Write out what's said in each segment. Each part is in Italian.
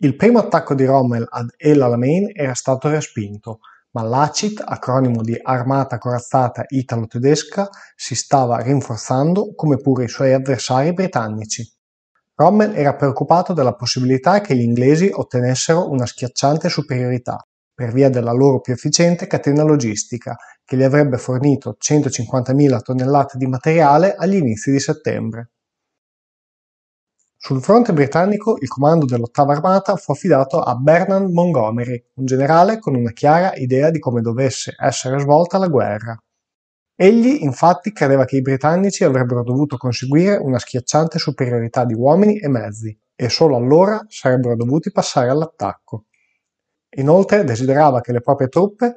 Il primo attacco di Rommel ad El Alamein era stato respinto, ma l'ACIT, acronimo di Armata Corazzata Italo-Tedesca, si stava rinforzando come pure i suoi avversari britannici. Rommel era preoccupato della possibilità che gli inglesi ottenessero una schiacciante superiorità per via della loro più efficiente catena logistica, che gli avrebbe fornito 150.000 tonnellate di materiale agli inizi di settembre. Sul fronte britannico il comando dell'ottava armata fu affidato a Bernard Montgomery, un generale con una chiara idea di come dovesse essere svolta la guerra. Egli infatti credeva che i britannici avrebbero dovuto conseguire una schiacciante superiorità di uomini e mezzi, e solo allora sarebbero dovuti passare all'attacco. Inoltre desiderava che le proprie truppe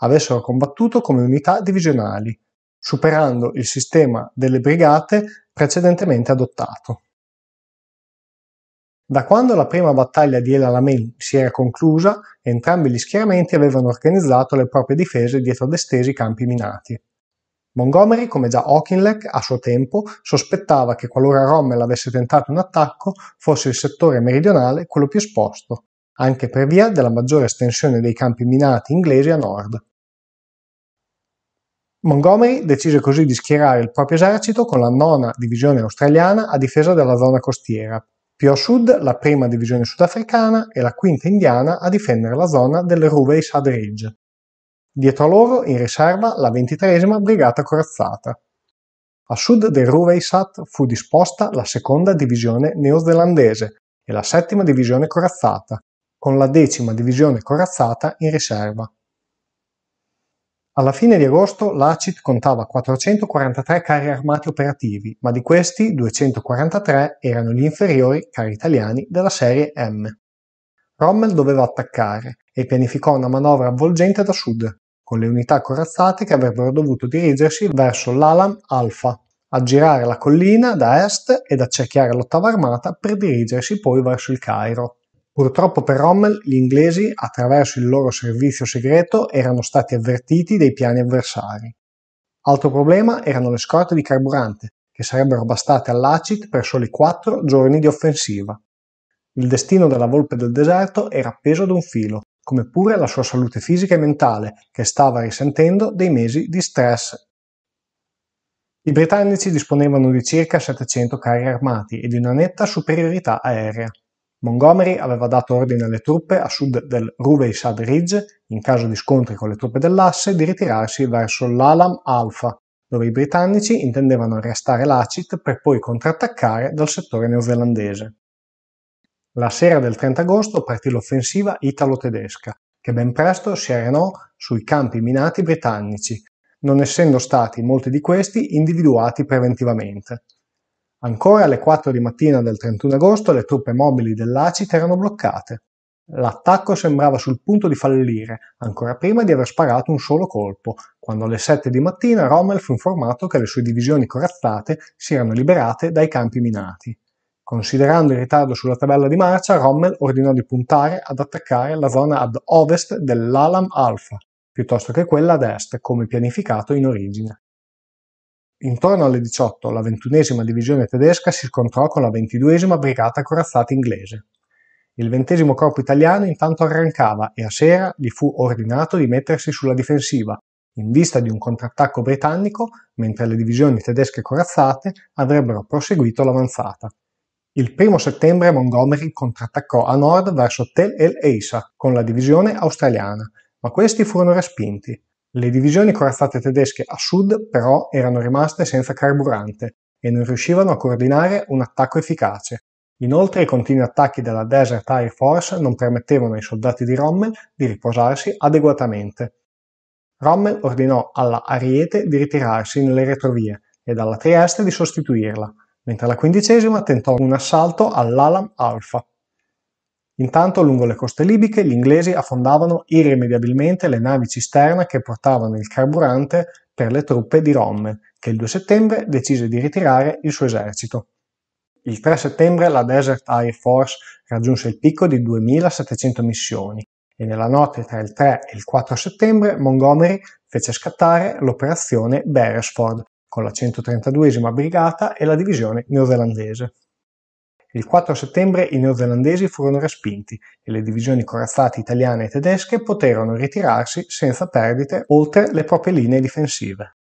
avessero combattuto come unità divisionali, superando il sistema delle brigate precedentemente adottato. Da quando la prima battaglia di El Alamein si era conclusa, entrambi gli schieramenti avevano organizzato le proprie difese dietro ad estesi campi minati. Montgomery, come già Auchinleck a suo tempo, sospettava che qualora Rommel avesse tentato un attacco, fosse il settore meridionale quello più esposto, anche per via della maggiore estensione dei campi minati inglesi a nord. Montgomery decise così di schierare il proprio esercito con la nona divisione australiana a difesa della zona costiera, più a sud la prima divisione sudafricana e la quinta indiana a difendere la zona del Roubaix-Ad Ridge. Dietro a loro, in riserva, la ventitresima Brigata Corazzata. A sud del Rouveisat fu disposta la seconda divisione neozelandese e la settima divisione corazzata, con la decima divisione corazzata in riserva. Alla fine di agosto l'ACIT contava 443 carri armati operativi, ma di questi 243 erano gli inferiori carri italiani della serie M. Rommel doveva attaccare e pianificò una manovra avvolgente da sud, con le unità corazzate che avrebbero dovuto dirigersi verso l'Alam Alfa, aggirare la collina da est ed accerchiare l'ottava armata per dirigersi poi verso il Cairo. Purtroppo per Rommel gli inglesi, attraverso il loro servizio segreto, erano stati avvertiti dei piani avversari. Altro problema erano le scorte di carburante, che sarebbero bastate all'ACIT per soli quattro giorni di offensiva. Il destino della volpe del deserto era appeso ad un filo, come pure la sua salute fisica e mentale, che stava risentendo dei mesi di stress. I britannici disponevano di circa 700 carri armati e di una netta superiorità aerea. Montgomery aveva dato ordine alle truppe a sud del Ruveisad Ridge, in caso di scontri con le truppe dell'asse, di ritirarsi verso l'Alam Alpha, dove i britannici intendevano arrestare l'Acit per poi contrattaccare dal settore neozelandese. La sera del 30 agosto partì l'offensiva italo-tedesca, che ben presto si arenò sui campi minati britannici, non essendo stati molti di questi individuati preventivamente. Ancora alle 4 di mattina del 31 agosto le truppe mobili dell'ACIT erano bloccate. L'attacco sembrava sul punto di fallire, ancora prima di aver sparato un solo colpo, quando alle 7 di mattina Rommel fu informato che le sue divisioni corazzate si erano liberate dai campi minati. Considerando il ritardo sulla tabella di marcia, Rommel ordinò di puntare ad attaccare la zona ad ovest dell'Alam Alpha, piuttosto che quella ad est, come pianificato in origine. Intorno alle 18 la ventunesima divisione tedesca si scontrò con la ventiduesima brigata corazzata inglese. Il ventesimo corpo italiano intanto arrancava e a sera gli fu ordinato di mettersi sulla difensiva, in vista di un contrattacco britannico, mentre le divisioni tedesche corazzate avrebbero proseguito l'avanzata. Il 1 settembre Montgomery contrattaccò a nord verso Tel El Eisa con la divisione australiana, ma questi furono respinti. Le divisioni corazzate tedesche a sud però erano rimaste senza carburante e non riuscivano a coordinare un attacco efficace. Inoltre i continui attacchi della Desert Air Force non permettevano ai soldati di Rommel di riposarsi adeguatamente. Rommel ordinò alla Ariete di ritirarsi nelle retrovie e alla Trieste di sostituirla, mentre la quindicesima tentò un assalto all'Alam Alpha. Intanto lungo le coste libiche gli inglesi affondavano irrimediabilmente le navi cisterna che portavano il carburante per le truppe di Rommel, che il 2 settembre decise di ritirare il suo esercito. Il 3 settembre la Desert Air Force raggiunse il picco di 2.700 missioni e nella notte tra il 3 e il 4 settembre Montgomery fece scattare l'operazione Beresford con la 132 Brigata e la divisione neozelandese. Il 4 settembre i neozelandesi furono respinti e le divisioni corazzate italiane e tedesche poterono ritirarsi senza perdite oltre le proprie linee difensive.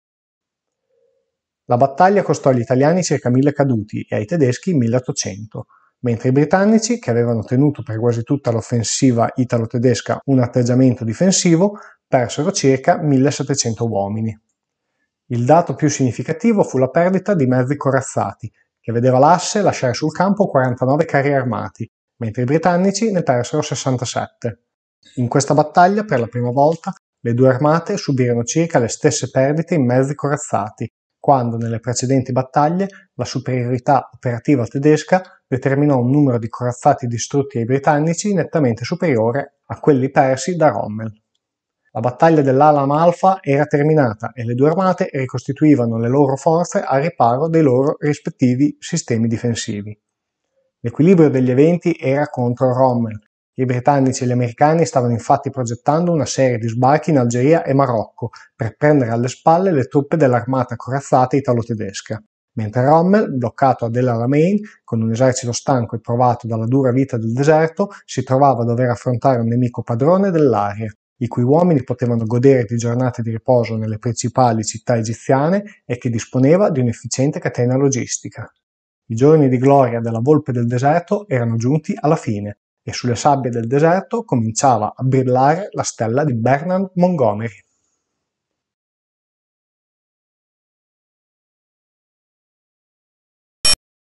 La battaglia costò agli italiani circa 1000 caduti e ai tedeschi 1800, mentre i britannici, che avevano tenuto per quasi tutta l'offensiva italo-tedesca un atteggiamento difensivo, persero circa 1700 uomini. Il dato più significativo fu la perdita di mezzi corazzati, che vedeva l'asse lasciare sul campo 49 carri armati, mentre i britannici ne persero 67. In questa battaglia, per la prima volta, le due armate subirono circa le stesse perdite in mezzi corazzati, quando nelle precedenti battaglie la superiorità operativa tedesca determinò un numero di corazzati distrutti ai britannici nettamente superiore a quelli persi da Rommel. La battaglia dell'Alama Alfa era terminata e le due armate ricostituivano le loro forze a riparo dei loro rispettivi sistemi difensivi. L'equilibrio degli eventi era contro Rommel. I britannici e gli americani stavano infatti progettando una serie di sbarchi in Algeria e Marocco per prendere alle spalle le truppe dell'armata corazzata italo-tedesca, mentre Rommel, bloccato a El Alamein con un esercito stanco e provato dalla dura vita del deserto, si trovava a dover affrontare un nemico padrone dell'aria i cui uomini potevano godere di giornate di riposo nelle principali città egiziane e che disponeva di un'efficiente catena logistica. I giorni di gloria della volpe del deserto erano giunti alla fine e sulle sabbie del deserto cominciava a brillare la stella di Bernard Montgomery.